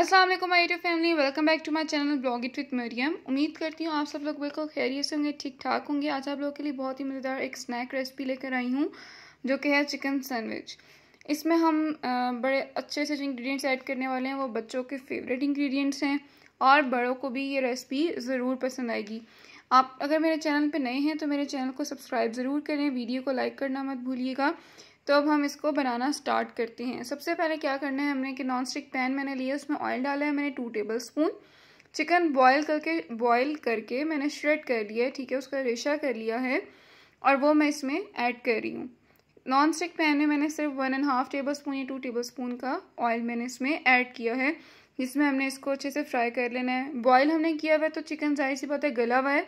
अस्सलाम वालेकुम my family welcome back to my channel blog it with Mariam उम्मीद करती हूँ आप सब लोग बिल्कुल खैरियत से होंगे ठीक ठाक होंगे आज आप लोगों के लिए बहुत ही मज़ेदार एक स्नैक रेसिपी लेकर आई हूँ जो कि है चिकन सैंडविच इसमें हम बड़े अच्छे से जो इंग्रेडिएंट्स ऐड करने वाले हैं वो बच्चों के फेवरेट इंग्रेडिएंट्स हैं और बड़ों को भी ये रेसिपी ज़रूर पसंद आएगी आप अगर मेरे चैनल पर नए हैं तो मेरे चैनल को सब्सक्राइब ज़रूर करें वीडियो को लाइक करना मत भूलिएगा तो अब हम इसको बनाना स्टार्ट करते हैं सबसे पहले क्या करना है हमने कि नॉन स्टिक पैन मैंने लिया उसमें ऑयल डाला है मैंने two tablespoon chicken boil करके बॉयल करके मैंने श्रेड कर लिया है ठीक है उसका रेशा कर लिया है और वो मैं इसमें ऐड कर रही हूँ नॉन स्टिक पैन में मैंने सिर्फ one and half tablespoon या टू टेबल स्पून का ऑयल मैंने इसमें ऐड किया है जिसमें हमने इसको अच्छे से फ्राई कर लेना है बॉयल हमने किया हुआ है तो चिकन जाहिर सी बात है गला हुआ है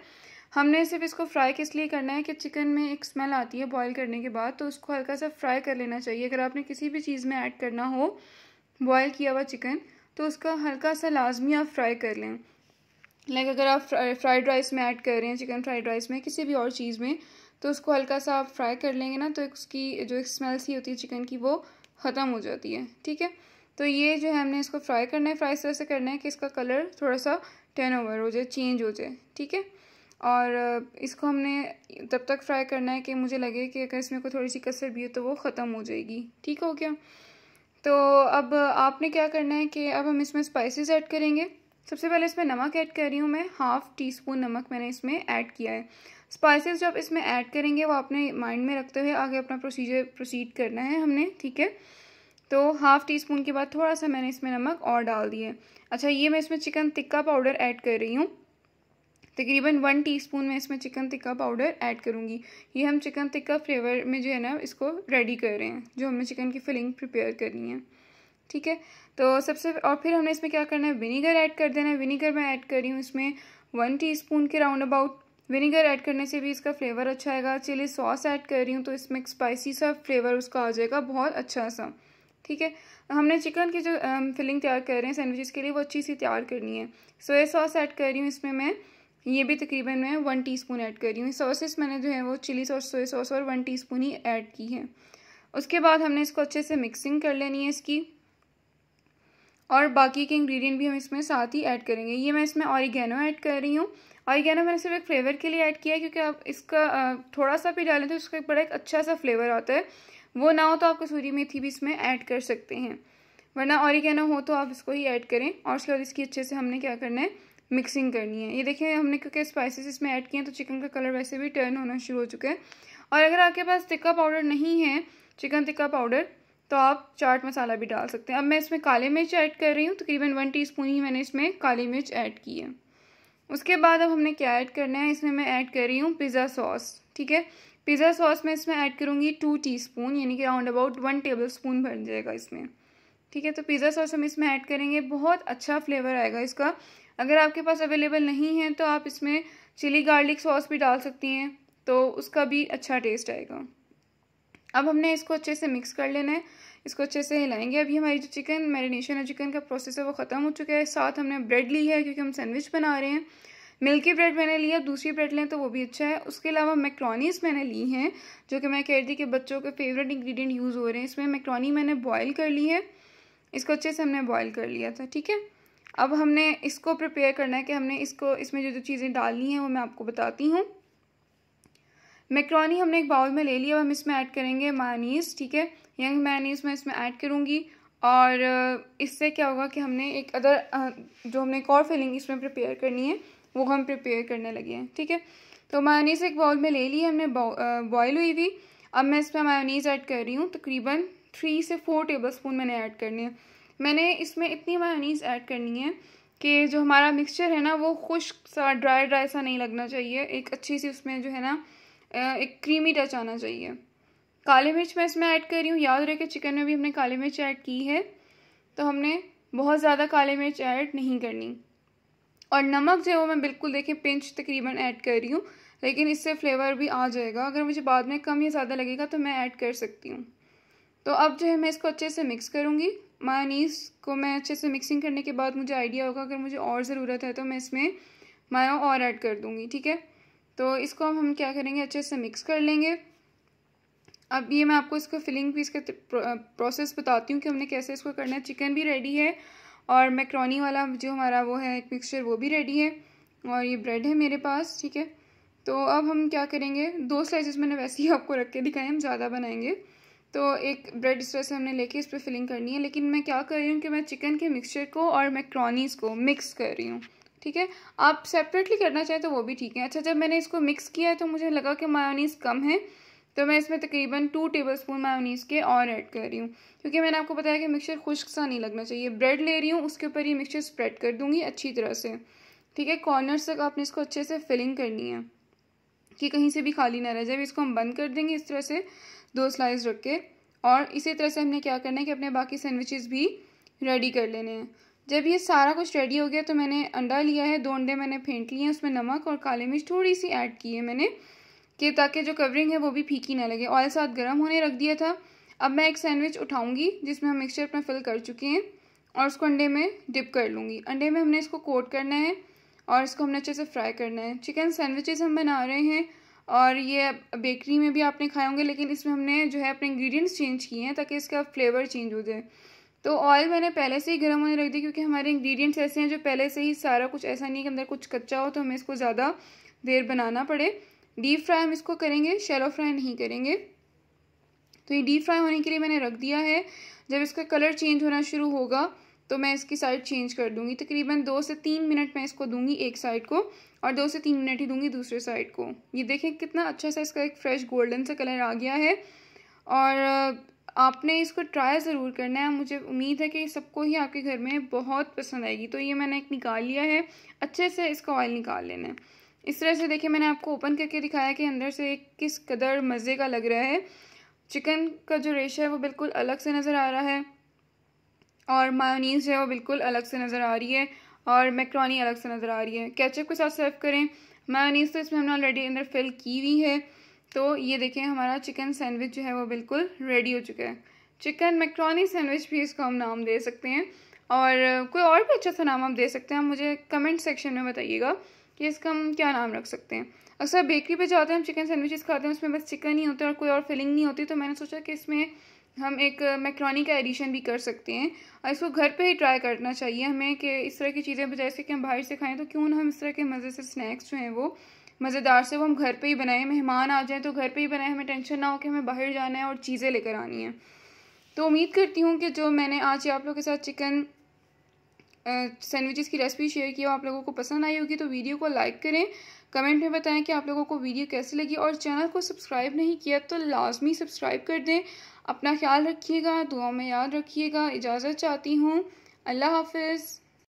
हमने सिर्फ इसको फ्राई किस लिए करना है कि चिकन में एक स्मेल आती है बॉईल करने के बाद तो उसको हल्का सा फ्राई कर लेना चाहिए अगर आपने किसी भी चीज़ में ऐड करना हो बॉयल किया हुआ चिकन तो उसका हल्का सा लाजमी आप फ्राई कर लें लाइक अगर आप फ्राइड राइस में ऐड कर रहे हैं चिकन फ्राइड राइस में किसी भी और चीज़ में तो उसको हल्का सा आप फ्राई कर लेंगे ना तो उसकी जो एक स्मेल सी होती है चिकन की वो ख़त्म हो जाती है ठीक है तो ये जो है हमने इसको फ्राई करना है फ्राई इस तरह से करना है कि इसका कलर थोड़ा सा टर्न ओवर हो जाए चेंज हो जाए ठीक है और इसको हमने तब तक फ्राई करना है कि मुझे लगे कि अगर इसमें कोई थोड़ी सी कसर भी हो तो वो ख़त्म हो जाएगी ठीक हो गया तो अब आपने क्या करना है कि अब हम इसमें स्पाइसेस ऐड करेंगे सबसे पहले इसमें नमक ऐड कर रही हूँ मैं हाफ़ टी स्पून नमक मैंने इसमें ऐड किया है स्पाइसेस जो आप इसमें ऐड करेंगे वो आपने माइंड में रखते हुए आगे अपना प्रोसीजर प्रोसीड करना है हमने ठीक है तो हाफ़ टी स्पून के बाद थोड़ा सा मैंने इसमें नमक और डाल दिया अच्छा ये मैं इसमें चिकन टिक्का पाउडर ऐड कर रही हूँ तकरीबन वन टीस्पून मैं इसमें चिकन टिक्का पाउडर ऐड करूँगी ये हम चिकन टिक्का फ्लेवर में जो है ना इसको रेडी कर रहे हैं जो हमने चिकन की फिलिंग प्रिपेयर करनी है ठीक है तो सबसे और फिर हमने इसमें क्या करना है विनीगर ऐड कर देना है विनीगर मैं ऐड कर रही हूँ इसमें वन टी के राउंड अबाउट विनीगर ऐड करने से भी इसका फ्लेवर अच्छा आएगा चिली सॉस ऐड कर रही हूँ तो इसमें एक स्पाइसी सा फ्लेवर उसका आ जाएगा बहुत अच्छा सा ठीक है हमने चिकन की जो फिलिंग तैयार कर रहे हैं सैंडविचेस के लिए वो अच्छी सी तैयार करनी है सोया सॉस ऐड कर रही हूँ इसमें मैं ये भी तकरीबन मैं वन टीस्पून ऐड कर रही हूँ सॉसेस मैंने जो है वो चिली सॉस सोया सॉस और वन टीस्पून ही ऐड की है उसके बाद हमने इसको अच्छे से मिक्सिंग कर लेनी है इसकी और बाकी के इंग्रेडिएंट भी हम इसमें साथ ही ऐड करेंगे ये मैं इसमें ऑरिगेनो ऐड कर रही हूँ ऑरिगेनो मैंने सिर्फ एक फ्लेवर के लिए ऐड किया है क्योंकि आप इसका थोड़ा सा भी डालें तो उसका एक बड़ा एक अच्छा सा फ्लेवर आता है वो ना हो तो आप कसूरी मेथी भी इसमें ऐड कर सकते हैं वरना ऑरिगेनो हो तो आप इसको ही ऐड करें और उसके बाद इसकी अच्छे से हमने क्या करना है मिक्सिंग करनी है ये देखें हमने क्योंकि स्पाइसेस इसमें ऐड किए हैं तो चिकन का कलर वैसे भी टर्न होना शुरू हो चुका है और अगर आपके पास टिक्का पाउडर नहीं है चिकन टिक्का पाउडर तो आप चाट मसाला भी डाल सकते हैं अब मैं इसमें काले मिर्च ऐड कर रही हूँ तकरीबन वन टी ही मैंने इसमें काली मिर्च ऐड की है उसके बाद अब हमने क्या ऐड करना है इसमें मैं ऐड कर रही हूँ पिज़्ज़ा सॉस ठीक है पिज़्ज़ा सॉस मैं इसमें ऐड करूँगी टू टीस्पून यानी कि round about one tablespoon भर जाएगा इसमें ठीक है तो पिज़्ज़ा सॉस हम इसमें ऐड करेंगे बहुत अच्छा फ्लेवर आएगा इसका अगर आपके पास अवेलेबल नहीं है तो आप इसमें चिली गार्लिक सॉस भी डाल सकती हैं तो उसका भी अच्छा टेस्ट आएगा अब हमने इसको अच्छे से मिक्स कर लेना है इसको अच्छे से हिलाएंगे अभी हमारी जो चिकन मैरिनेशन है चिकन का प्रोसेस है वो ख़त्म हो चुका है साथ हमने ब्रेड ली है क्योंकि हम सैंडविच बना रहे हैं मिल्की ब्रेड मैंने लिया दूसरी ब्रेड लें तो वो भी अच्छा है उसके अलावा मैक्रोनीस मैंने ली हैं जो कि मैं कह रही थी कि बच्चों के फेवरेट इंग्रेडिएंट यूज़ हो रहे हैं इसमें मैक्रोनी मैंने बॉईल कर ली है इसको अच्छे से हमने बॉईल कर लिया था ठीक है अब हमने इसको प्रिपेयर करना है कि हमने इसको इसमें जो जो चीज़ें डालनी हैं वो मैं आपको बताती हूँ मैक्रोनी हमने एक बाउल में ले लिया अब हम इसमें ऐड करेंगे मानीस ठीक है यंग मानीस मैं इसमें ऐड करूँगी और इससे क्या होगा कि हमने एक अदर जो हमने एक और फिलिंग इसमें प्रिपेयर करनी है वो हम प्रिपेयर करने लगे हैं ठीक है तो मायोनीज़ एक बाउल में ले ली हमने बॉयल हुई हुई अब मैं इसमें मायोनीज़ ऐड कर रही हूँ तकरीबन थ्री से फोर टेबल स्पून मैंने ऐड करनी है मैंने इसमें इतनी मायोनीस ऐड करनी है कि जो हमारा मिक्सचर है ना वो खुश्क सा ड्राई ड्राई सा नहीं लगना चाहिए एक अच्छी सी उसमें जो है ना एक क्रीमी टच आना चाहिए काले मिर्च मैं इसमें ऐड कर रही हूँ याद रहे कि चिकन में भी हमने काले मिर्च ऐड की है तो हमने बहुत ज़्यादा काले मिर्च ऐड नहीं करनी और नमक जो है वो मैं बिल्कुल देखें पिंच तकरीबन ऐड कर रही हूँ लेकिन इससे फ्लेवर भी आ जाएगा अगर मुझे बाद में कम या ज़्यादा लगेगा तो मैं ऐड कर सकती हूँ तो अब जो है मैं इसको अच्छे से मिक्स करूँगी मायोनीस को मैं अच्छे से मिक्सिंग करने के बाद मुझे आइडिया होगा अगर मुझे और ज़रूरत है तो मैं इसमें मायो और ऐड कर दूँगी ठीक है तो इसको हम हम क्या करेंगे अच्छे से मिक्स कर लेंगे अब ये मैं आपको इसको फिलिंग पीस का प्रोसेस बताती हूँ कि हमने कैसे इसको करना है चिकन भी रेडी है और मैक्रोनी वाला जो हमारा वो है एक मिक्सचर वो भी रेडी है और ये ब्रेड है मेरे पास ठीक है तो अब हम क्या करेंगे दो स्लाइसेस मैंने वैसे ही आपको रख के दिखाए हम ज़्यादा बनाएंगे तो एक ब्रेड स्ट्रेस हमने लेके इस पर फिलिंग करनी है लेकिन मैं क्या कर रही हूँ कि मैं चिकन के मिक्सचर को और मैक्रोनीस को मिक्स कर रही हूँ ठीक है आप सेपरेटली करना चाहें तो वो भी ठीक है अच्छा जब मैंने इसको मिक्स किया है तो मुझे लगा कि मायोनीस कम है तो मैं इसमें तकरीबन टू टेबल स्पून मायोनीस के और ऐड कर रही हूँ क्योंकि मैंने आपको बताया कि मिक्सचर खुश्क सा नहीं लगना चाहिए ब्रेड ले रही हूँ उसके ऊपर ये मिक्सचर स्प्रेड कर दूँगी अच्छी तरह से ठीक है कॉर्नर्स तक आपने इसको अच्छे से फिलिंग करनी है कि कहीं से भी खाली ना रह जाए इसको हम बंद कर देंगे इस तरह से दो स्लाइस रख के और इसी तरह से हमने क्या करना है कि अपने बाकी सैंडविचेस भी रेडी कर लेने हैं जब ये सारा कुछ रेडी हो गया तो मैंने अंडा लिया है दो अंडे मैंने फेंट लिए हैं उसमें नमक और काली मिर्च थोड़ी सी ऐड की है मैंने कि ताकि जो कवरिंग है वो भी फीकी ना लगे ऑयल साथ गर्म होने रख दिया था अब मैं एक सैंडविच उठाऊंगी जिसमें हम मिक्सचर अपना फिल कर चुके हैं और उसको अंडे में डिप कर लूँगी अंडे में हमने इसको कोट करना है और इसको हमने अच्छे से फ्राई करना है चिकन सैंडविचेस हम बना रहे हैं और ये बेकरी में भी आपने खाए होंगे लेकिन इसमें हमने जो है अपने इंग्रेडिएंट्स चेंज किए हैं ताकि इसका फ्लेवर चेंज हो जाए तो ऑयल मैंने पहले से ही गर्म होने रख दिया क्योंकि हमारे इंग्रेडिएंट्स ऐसे हैं जो पहले से ही सारा कुछ ऐसा नहीं है कि अंदर कुछ कच्चा हो तो हमें इसको ज़्यादा देर बनाना पड़े डीप फ्राई हम इसको करेंगे शेलो फ्राई नहीं करेंगे तो ये डीप फ्राई होने के लिए मैंने रख दिया है जब इसका कलर चेंज होना शुरू होगा तो मैं इसकी साइड चेंज कर दूंगी तकरीबन दो से तीन मिनट मैं इसको दूंगी एक साइड को और दो से तीन मिनट ही दूंगी दूसरे साइड को ये देखें कितना अच्छा सा इसका एक फ्रेश गोल्डन सा कलर आ गया है और आपने इसको ट्राई ज़रूर करना है मुझे उम्मीद है कि सबको ही आपके घर में बहुत पसंद आएगी तो ये मैंने एक निकाल लिया है अच्छे से इसका ऑयल निकाल लेना है इस तरह से देखिए मैंने आपको ओपन करके दिखाया कि अंदर से किस कदर मज़े का लग रहा है चिकन का जो रेशा है वो बिल्कुल अलग से नज़र आ रहा है और जो है वो बिल्कुल अलग से नज़र आ रही है और मैक्रोनी अलग से नज़र आ रही है कैचअप के साथ सर्व करें मायोनीज़ तो इसमें हमने ऑलरेडी अंदर फिल की हुई है तो ये देखें हमारा चिकन सैंडविच जो है वो बिल्कुल रेडी हो चुका है चिकन मैक्रोनी सैंडविच भी इसको हम नाम दे सकते हैं और कोई और भी अच्छा सा नाम आप दे सकते हैं मुझे कमेंट सेक्शन में बताइएगा कि इसका हम क्या नाम रख सकते हैं अक्सर बेकरी पे जाते हैं हम चिकन सैंडविचेस खाते हैं उसमें बस चिकन ही होता है और कोई और फिलिंग नहीं होती तो मैंने सोचा कि इसमें हम एक मैक्रोनी का एडिशन भी कर सकते हैं और इसको घर पे ही ट्राई करना चाहिए हमें कि इस तरह की चीज़ें बजाय से कि हम बाहर से खाएं तो क्यों ना हम इस तरह के मज़े से स्नैक्स जो हैं वो मज़ेदार से वो हम घर पे ही बनाएं मेहमान आ जाएं तो घर पे ही बनाएं हमें टेंशन ना हो कि हमें बाहर जाना है और चीज़ें लेकर आनी है तो उम्मीद करती हूँ कि जो मैंने आज आप लोग के साथ चिकन सैंडविचेस की रेसिपी शेयर की आप लोगों को पसंद आई होगी तो वीडियो को लाइक करें कमेंट में बताएं कि आप लोगों को वीडियो कैसी लगी और चैनल को सब्सक्राइब नहीं किया तो लाजमी सब्सक्राइब कर दें अपना ख्याल रखिएगा दुआ में याद रखिएगा इजाज़त चाहती हूँ अल्लाह हाफिज़